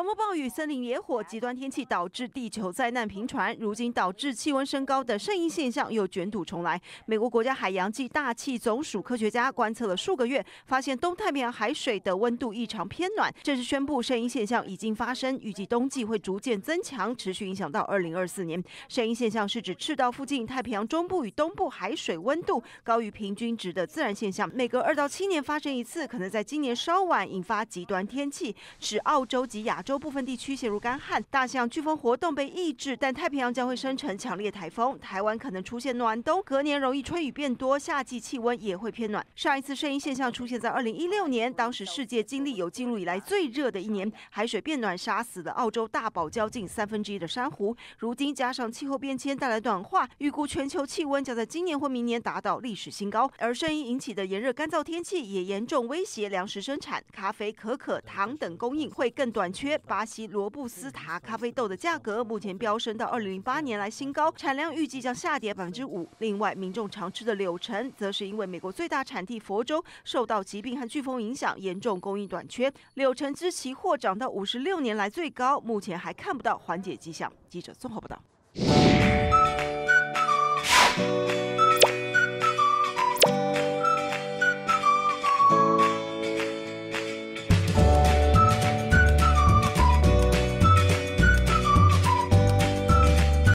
狂风暴雨、森林野火、极端天气导致地球灾难频传。如今导致气温升高的圣婴现象又卷土重来。美国国家海洋暨大气总署科学家观测了数个月，发现东太平洋海水的温度异常偏暖，正式宣布圣婴现象已经发生。预计冬季会逐渐增强，持续影响到二零二四年。圣婴现象是指赤道附近太平洋中部与东部海水温度高于平均值的自然现象，每隔二到七年发生一次，可能在今年稍晚引发极端天气，使澳洲及亚。州部分地区陷入干旱，大象飓风活动被抑制，但太平洋将会生成强烈台风。台湾可能出现暖冬，隔年容易春雨变多，夏季气温也会偏暖。上一次声音现象出现在2016年，当时世界经历有记录以来最热的一年，海水变暖杀死了澳洲大堡礁近三分之一的珊瑚。如今加上气候变迁带来暖化，预估全球气温将在今年或明年达到历史新高，而声音引起的炎热干燥天气也严重威胁粮食生产，咖啡、可可、糖等供应会更短缺。巴西罗布斯塔咖啡豆的价格目前飙升到二零零八年来新高，产量预计将下跌百分之五。另外，民众常吃的柳橙，则是因为美国最大产地佛州受到疾病和飓风影响，严重供应短缺，柳橙之期货涨到五十六年来最高，目前还看不到缓解迹象。记者综合报道。